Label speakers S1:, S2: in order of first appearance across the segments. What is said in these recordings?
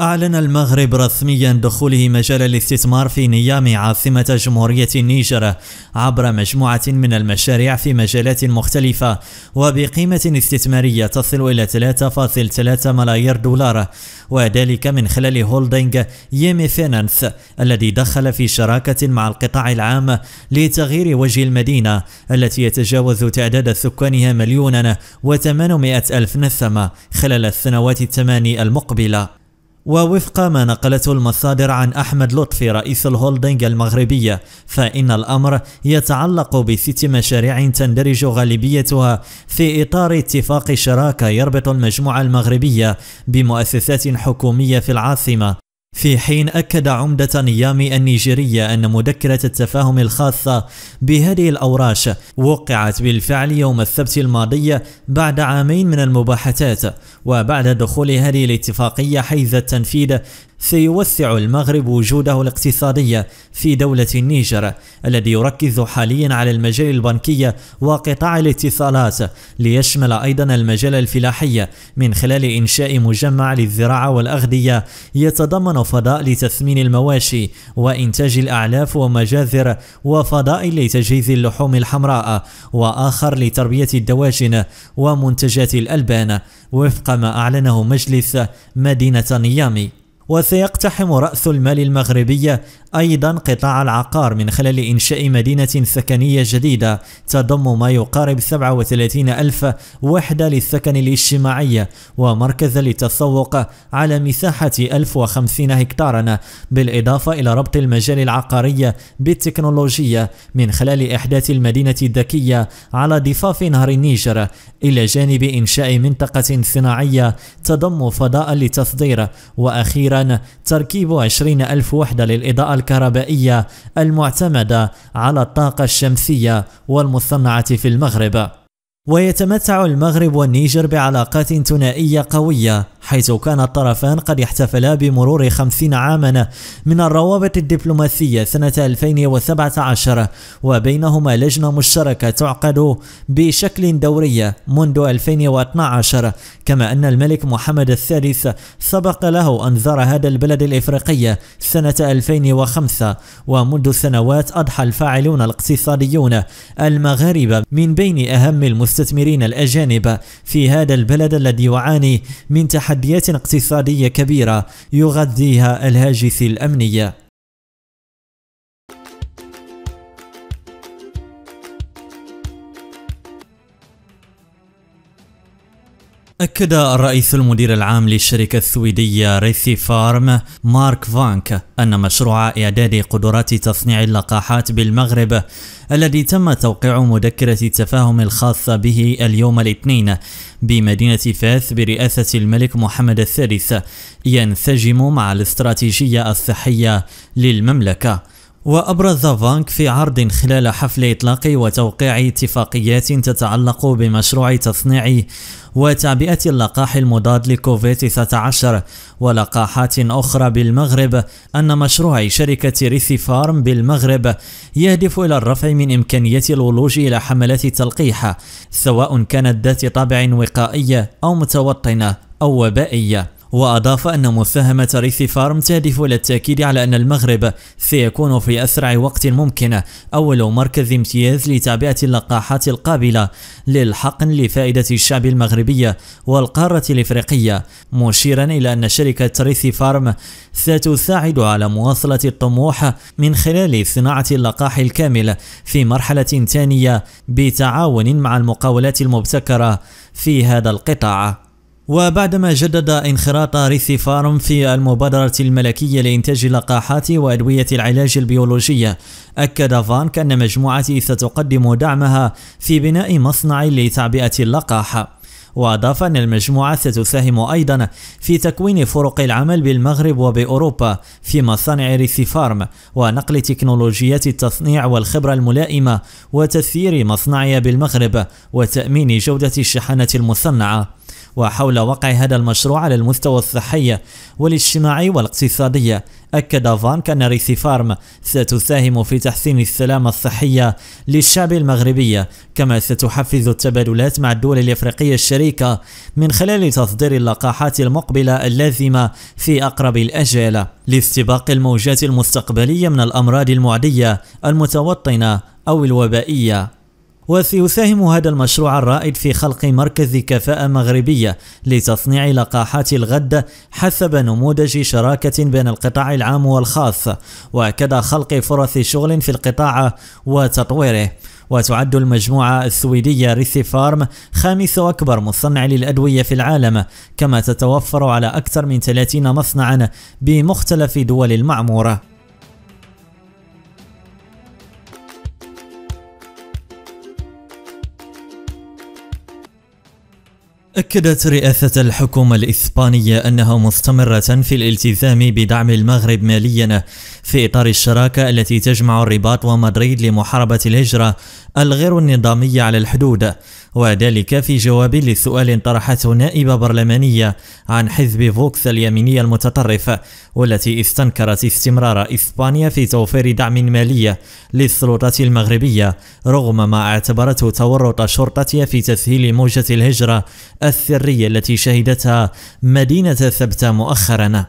S1: أعلن المغرب رسميا دخوله مجال الاستثمار في نيامي عاصمة جمهورية النيجر عبر مجموعة من المشاريع في مجالات مختلفة وبقيمة استثمارية تصل إلى 3.3 ملايير دولار وذلك من خلال هولدنج يمي فينانس الذي دخل في شراكة مع القطاع العام لتغيير وجه المدينة التي يتجاوز تعداد سكانها مليونا و800 ألف نسمة خلال السنوات الثماني المقبلة ووفق ما نقلته المصادر عن أحمد لطفي رئيس الهولدنج المغربية فإن الأمر يتعلق بست مشاريع تندرج غالبيتها في إطار اتفاق شراكة يربط المجموعة المغربية بمؤسسات حكومية في العاصمة في حين أكد عمدة نيامي النيجيرية أن مذكرة التفاهم الخاصة بهذه الأوراش وقعت بالفعل يوم السبت الماضي بعد عامين من المباحثات وبعد دخول هذه الاتفاقية حيز التنفيذ سيوسع المغرب وجوده الاقتصادي في دولة النيجر الذي يركز حاليا على المجال البنكي وقطاع الاتصالات ليشمل أيضا المجال الفلاحي من خلال إنشاء مجمع للزراعة والأغذية يتضمن فضاء لتثمين المواشي وإنتاج الأعلاف ومجازر وفضاء لتجهيز اللحوم الحمراء وآخر لتربية الدواجن ومنتجات الألبان وفق ما أعلنه مجلس مدينة نيامي وسيقتحم رأس المال المغربي أيضا قطاع العقار من خلال إنشاء مدينة سكنية جديدة تضم ما يقارب 37 ألف وحدة للسكن الاجتماعي ومركز للتسوق على مساحة 1050 هكتارا بالإضافة إلى ربط المجال العقاري بالتكنولوجيا من خلال إحداث المدينة الذكية على ضفاف نهر النيجر إلى جانب إنشاء منطقة صناعية تضم فضاء لتصدير وأخيرا أخيرا تركيب 20 ألف وحدة للإضاءة الكهربائية المعتمدة على الطاقة الشمسية والمصنعة في المغرب ويتمتع المغرب والنيجر بعلاقات ثنائية قوية حيث كان الطرفان قد احتفلا بمرور خمسين عاما من الروابط الدبلوماسية سنة 2017 وبينهما لجنة مشتركة تعقد بشكل دوري منذ 2012 كما أن الملك محمد الثالث سبق له أن زار هذا البلد الإفريقي سنة 2005 ومنذ سنوات أضحى الفاعلون الاقتصاديون المغاربة من بين أهم المستثمرين الأجانب في هذا البلد الذي يعاني من تحدي تحديات اقتصادية كبيرة يغذيها الهاجس الأمنية أكد الرئيس المدير العام للشركة السويدية ريثي فارم مارك فانك أن مشروع إعداد قدرات تصنيع اللقاحات بالمغرب الذي تم توقيع مذكرة التفاهم الخاصة به اليوم الاثنين بمدينة فاس برئاسة الملك محمد الثالث ينسجم مع الاستراتيجية الصحية للمملكة وأبرز فانك في عرض خلال حفل إطلاق وتوقيع اتفاقيات تتعلق بمشروع تصنيع وتعبئة اللقاح المضاد لكوفيد 19 ولقاحات أخرى بالمغرب أن مشروع شركة ريثي فارم بالمغرب يهدف إلى الرفع من إمكانية الولوج إلى حملات التلقيح سواء كانت ذات طابع وقائي أو متوطنة أو وبائية وأضاف أن مساهمة ريسي فارم تهدف إلى التأكيد على أن المغرب سيكون في أسرع وقت ممكن أول مركز امتياز لتعبئة اللقاحات القابلة للحقن لفائدة الشعب المغربي والقارة الإفريقية مشيرا إلى أن شركة ريسي فارم ستساعد على مواصلة الطموح من خلال صناعة اللقاح الكامل في مرحلة ثانية بتعاون مع المقاولات المبتكرة في هذا القطاع وبعدما جدد انخراط ريثي فارم في المبادرة الملكية لإنتاج لقاحات وأدوية العلاج البيولوجية أكد فانك أن مجموعتي ستقدم دعمها في بناء مصنع لتعبئة اللقاح وأضاف أن المجموعة ستساهم أيضا في تكوين فرق العمل بالمغرب وبأوروبا في مصانع ريثي فارم ونقل تكنولوجيات التصنيع والخبرة الملائمة وتسيير مصنعها بالمغرب وتأمين جودة الشحنة المصنعة وحول وقع هذا المشروع على المستوى الصحي والاجتماعي والاقتصادي أكد فانك أن ريسي فارم ستساهم في تحسين السلامة الصحية للشعب المغربي كما ستحفز التبادلات مع الدول الإفريقية الشريكة من خلال تصدير اللقاحات المقبلة اللازمة في أقرب الأجل لاستباق الموجات المستقبلية من الأمراض المعدية المتوطنة أو الوبائية وسيساهم هذا المشروع الرائد في خلق مركز كفاءة مغربية لتصنيع لقاحات الغد حسب نموذج شراكة بين القطاع العام والخاص وأكد خلق فرص شغل في القطاع وتطويره وتعد المجموعة السويدية ريسي فارم خامس أكبر مصنع للأدوية في العالم كما تتوفر على أكثر من 30 مصنعا بمختلف دول المعمورة أكدت رئاسة الحكومة الإسبانية أنها مستمرة في الالتزام بدعم المغرب ماليا في إطار الشراكة التي تجمع الرباط ومدريد لمحاربة الهجرة الغير النظامية على الحدود وذلك في جواب لسؤال طرحته نائبة برلمانية عن حزب فوكس اليميني المتطرف والتي استنكرت استمرار إسبانيا في توفير دعم مالي للسلطات المغربية رغم ما اعتبرته تورط شرطتها في تسهيل موجة الهجرة الثرية التي شهدتها مدينة ثبتة مؤخرا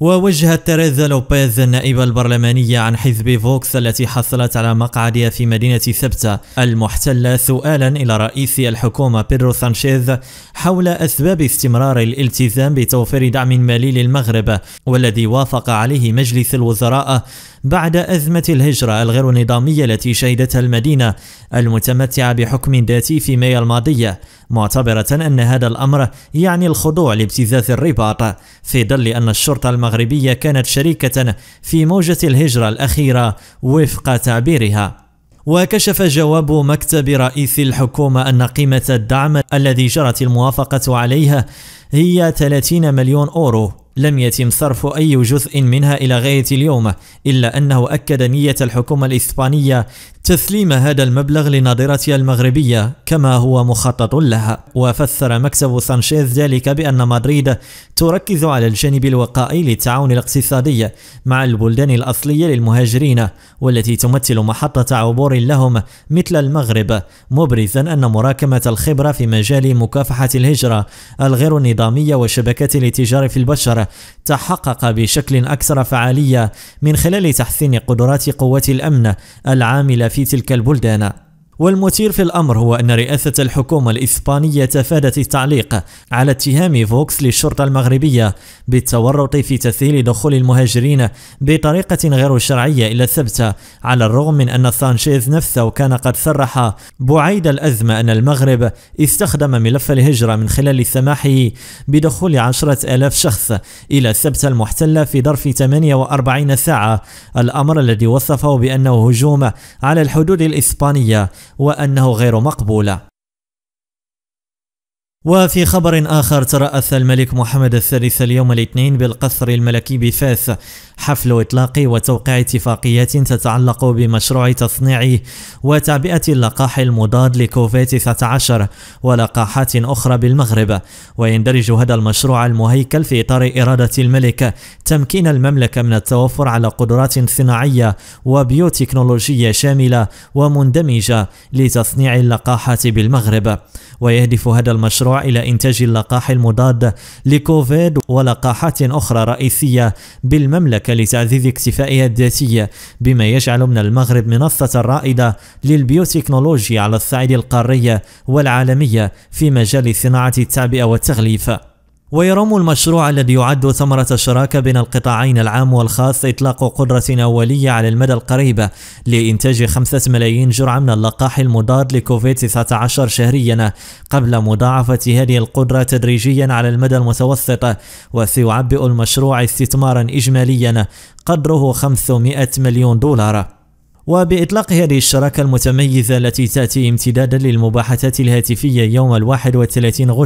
S1: ووجهت تريزا لوبيز النائبة البرلمانية عن حزب فوكس التي حصلت على مقعدها في مدينة ثبتة المحتلة سؤالا إلى رئيس الحكومة بيدرو سانشيز حول أسباب استمرار الالتزام بتوفير دعم مالي للمغرب والذي وافق عليه مجلس الوزراء بعد أزمة الهجرة الغير نظامية التي شهدتها المدينة المتمتعة بحكم ذاتي في مايو الماضية معتبرة أن هذا الأمر يعني الخضوع لابتزاز الرباط في ظل أن الشرطة المغربية كانت شريكة في موجة الهجرة الأخيرة وفق تعبيرها وكشف جواب مكتب رئيس الحكومة أن قيمة الدعم الذي جرت الموافقة عليها هي 30 مليون أورو لم يتم صرف أي جزء منها إلى غاية اليوم إلا أنه أكد نية الحكومة الإسبانية تسليم هذا المبلغ لناظرتها المغربية كما هو مخطط لها وفسر مكتب سانشيز ذلك بأن مدريد تركز على الجانب الوقائي للتعاون الاقتصادي مع البلدان الأصلية للمهاجرين والتي تمثل محطة عبور لهم مثل المغرب مبرزا أن مراكمة الخبرة في مجال مكافحة الهجرة الغير نظامية وشبكات الاتجار في البشر تحقق بشكل أكثر فعالية من خلال تحسين قدرات قوات الأمن العاملة في تلك البلدان والمثير في الأمر هو أن رئاسة الحكومة الإسبانية تفادت التعليق على اتهام فوكس للشرطة المغربية بالتورط في تسهيل دخول المهاجرين بطريقة غير شرعية إلى السبت على الرغم من أن سانشيز نفسه كان قد صرح بعيد الأزمة أن المغرب استخدم ملف الهجرة من خلال سماحه بدخول عشرة ألاف شخص إلى السبت المحتلة في ظرف 48 ساعة الأمر الذي وصفه بأنه هجوم على الحدود الإسبانية وأنه غير مقبولة وفي خبر آخر ترأس الملك محمد الثالث اليوم الاثنين بالقصر الملكي بفاس حفل إطلاق وتوقيع اتفاقيات تتعلق بمشروع تصنيع وتعبئة اللقاح المضاد لكوفيد 19 ولقاحات أخرى بالمغرب ويندرج هذا المشروع المهيكل في إطار إرادة الملك تمكين المملكة من التوفر على قدرات صناعية وبيوتكنولوجية شاملة ومندمجة لتصنيع اللقاحات بالمغرب ويهدف هذا المشروع المشروع إلى إنتاج اللقاح المضاد لكوفيد ولقاحات أخرى رئيسية بالمملكة لتعزيز اكتفائها الذاتي بما يجعل من المغرب منصة رائدة للبيوتكنولوجيا على الصعيد القاري والعالمي في مجال صناعة التعبئة والتغليف ويرم المشروع الذي يعد ثمرة الشراكة بين القطاعين العام والخاص إطلاق قدرة أولية على المدى القريب لإنتاج 5 ملايين جرعة من اللقاح المضاد لكوفيد 19 شهريا قبل مضاعفة هذه القدرة تدريجيا على المدى المتوسط وسيعبئ المشروع استثمارا إجماليا قدره 500 مليون دولار وبإطلاق هذه الشراكة المتميزة التي تأتي امتدادا للمباحثات الهاتفية يوم الواحد والثلاثين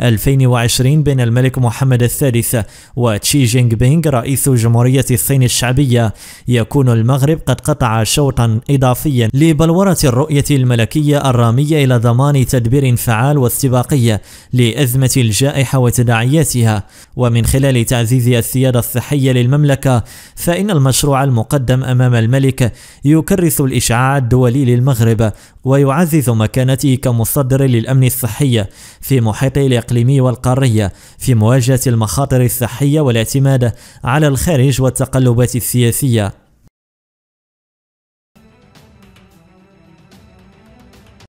S1: 2020 بين الملك محمد الثالث وتشي جينغ بينغ رئيس جمهورية الصين الشعبية يكون المغرب قد قطع شوطا إضافيا لبلورة الرؤية الملكية الرامية إلى ضمان تدبير فعال واستباقي لأزمة الجائحة وتداعياتها ومن خلال تعزيز السيادة الصحية للمملكة فإن المشروع المقدم أمام الملك يكرس الإشعاع الدولي للمغرب ويعزز مكانته كمصدر للأمن الصحي في محيطه الإقليمي والقاري في مواجهة المخاطر الصحية والاعتماد على الخارج والتقلبات السياسية